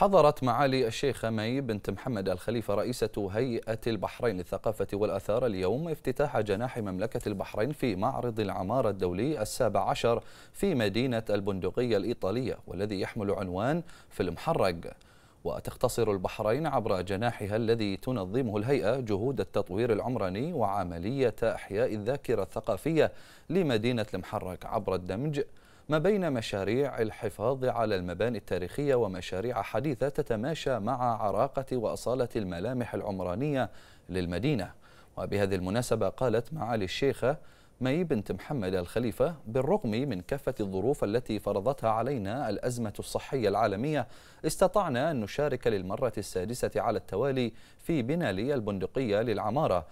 حضرت معالي الشيخة مي بنت محمد الخليفة رئيسة هيئة البحرين للثقافة والأثار اليوم افتتاح جناح مملكة البحرين في معرض العمارة الدولي السابع عشر في مدينة البندقية الإيطالية والذي يحمل عنوان في المحرق وتختصر البحرين عبر جناحها الذي تنظمه الهيئة جهود التطوير العمراني وعملية إحياء الذاكرة الثقافية لمدينة المحرق عبر الدمج ما بين مشاريع الحفاظ على المباني التاريخية ومشاريع حديثة تتماشى مع عراقة وأصالة الملامح العمرانية للمدينة وبهذه المناسبة قالت معالي الشيخة مي بنت محمد الخليفة بالرغم من كافة الظروف التي فرضتها علينا الأزمة الصحية العالمية استطعنا أن نشارك للمرة السادسة على التوالي في بنالي البندقية للعمارة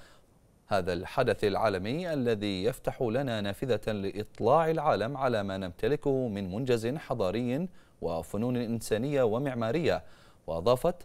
هذا الحدث العالمي الذي يفتح لنا نافذة لإطلاع العالم على ما نمتلكه من منجز حضاري وفنون إنسانية ومعمارية وأضافت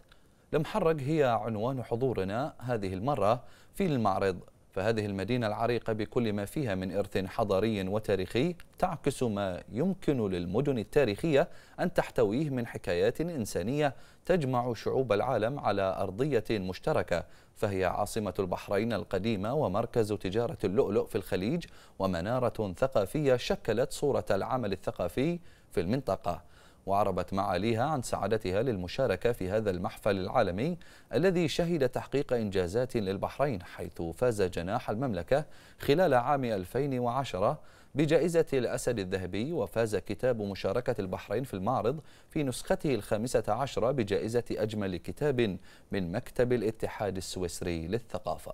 لمحرق هي عنوان حضورنا هذه المرة في المعرض فهذه المدينة العريقة بكل ما فيها من إرث حضاري وتاريخي تعكس ما يمكن للمدن التاريخية أن تحتويه من حكايات إنسانية تجمع شعوب العالم على أرضية مشتركة فهي عاصمة البحرين القديمة ومركز تجارة اللؤلؤ في الخليج ومنارة ثقافية شكلت صورة العمل الثقافي في المنطقة وعربت معاليها عن سعادتها للمشاركة في هذا المحفل العالمي الذي شهد تحقيق إنجازات للبحرين حيث فاز جناح المملكة خلال عام 2010 بجائزة الأسد الذهبي وفاز كتاب مشاركة البحرين في المعرض في نسخته الخامسة عشرة بجائزة أجمل كتاب من مكتب الاتحاد السويسري للثقافة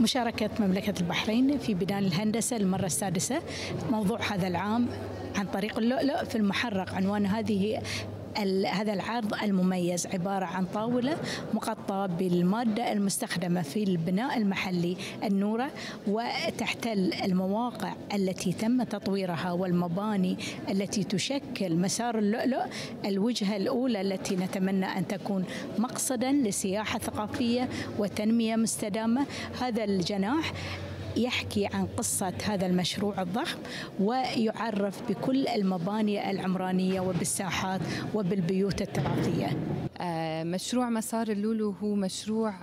مشاركة مملكة البحرين في بناء الهندسة للمرة السادسة موضوع هذا العام عن طريق اللؤلؤ في المحرق عنوان هذه هذا العرض المميز عبارة عن طاولة مغطاة بالمادة المستخدمة في البناء المحلي النورة وتحتل المواقع التي تم تطويرها والمباني التي تشكل مسار اللؤلؤ الوجهة الأولى التي نتمنى أن تكون مقصدا لسياحة ثقافية وتنمية مستدامة هذا الجناح يحكي عن قصة هذا المشروع الضخم ويعرف بكل المباني العمرانية وبالساحات وبالبيوت التراثية آه، مشروع مسار اللولو هو مشروع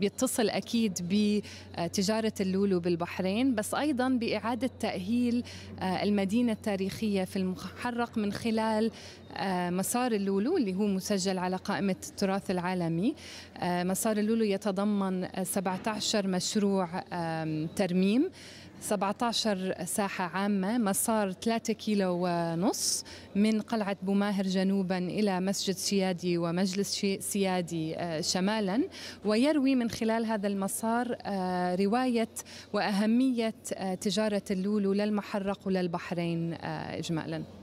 بيتصل اكيد بتجاره اللولو بالبحرين بس ايضا باعاده تاهيل آه، المدينه التاريخيه في المحرق من خلال آه، مسار اللولو اللي هو مسجل على قائمه التراث العالمي مسار اللولو يتضمن 17 مشروع ترميم 17 ساحة عامة مسار 3 كيلو ونص من قلعة بوماهر جنوبا إلى مسجد سيادي ومجلس سيادي آه، شمالا ويروي من خلال هذا المسار آه، رواية وأهمية آه، تجارة اللولو للمحرق وللبحرين إجمالا